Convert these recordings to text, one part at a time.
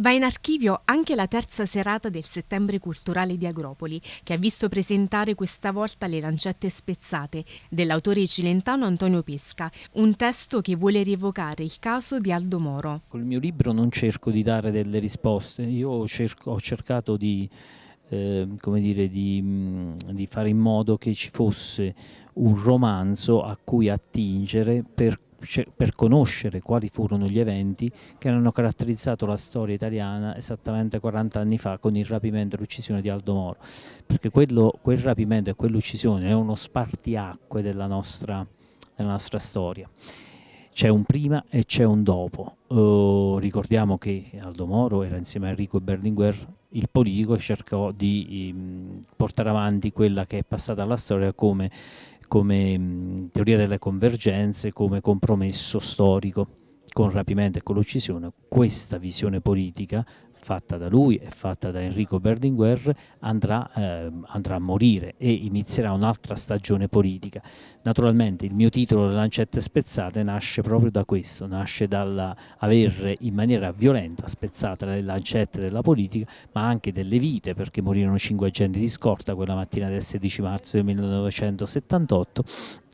Va in archivio anche la terza serata del settembre culturale di Agropoli, che ha visto presentare questa volta Le lancette spezzate dell'autore cilentano Antonio Pesca, un testo che vuole rievocare il caso di Aldo Moro. Col mio libro non cerco di dare delle risposte, io cerco, ho cercato di eh, come dire, di, di, fare in modo che ci fosse un romanzo a cui attingere per cioè, per conoscere quali furono gli eventi che hanno caratterizzato la storia italiana esattamente 40 anni fa con il rapimento e l'uccisione di Aldo Moro, perché quello, quel rapimento e quell'uccisione è uno spartiacque della nostra, della nostra storia. C'è un prima e c'è un dopo. Uh, ricordiamo che Aldo Moro era insieme a Enrico Berlinguer il politico e cercò di um, portare avanti quella che è passata alla storia come come teoria delle convergenze, come compromesso storico con rapimento e con l'uccisione, questa visione politica fatta da lui e fatta da Enrico Berlinguer andrà, eh, andrà a morire e inizierà un'altra stagione politica. Naturalmente il mio titolo Le lancette spezzate nasce proprio da questo, nasce dall'aver in maniera violenta spezzate le lancette della politica ma anche delle vite perché morirono cinque agenti di scorta quella mattina del 16 marzo del 1978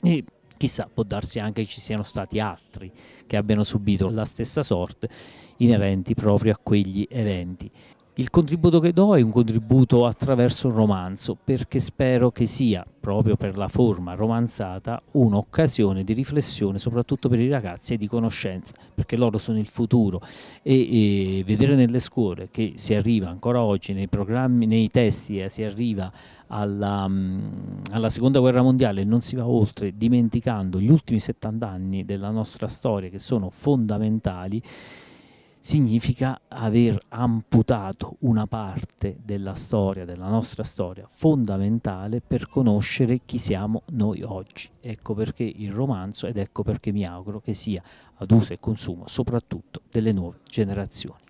e chissà, può darsi anche che ci siano stati altri che abbiano subito la stessa sorte inerenti proprio a quegli eventi. Il contributo che do è un contributo attraverso un romanzo, perché spero che sia, proprio per la forma romanzata, un'occasione di riflessione, soprattutto per i ragazzi, e di conoscenza, perché loro sono il futuro. E, e vedere nelle scuole che si arriva ancora oggi nei programmi, nei testi, eh, si arriva alla, mm, alla, seconda guerra mondiale e non si va oltre dimenticando gli ultimi 70 anni della nostra storia che sono fondamentali significa aver amputato una parte della storia, della nostra storia fondamentale per conoscere chi siamo noi oggi. Ecco perché il romanzo ed ecco perché mi auguro che sia ad uso e consumo soprattutto delle nuove generazioni.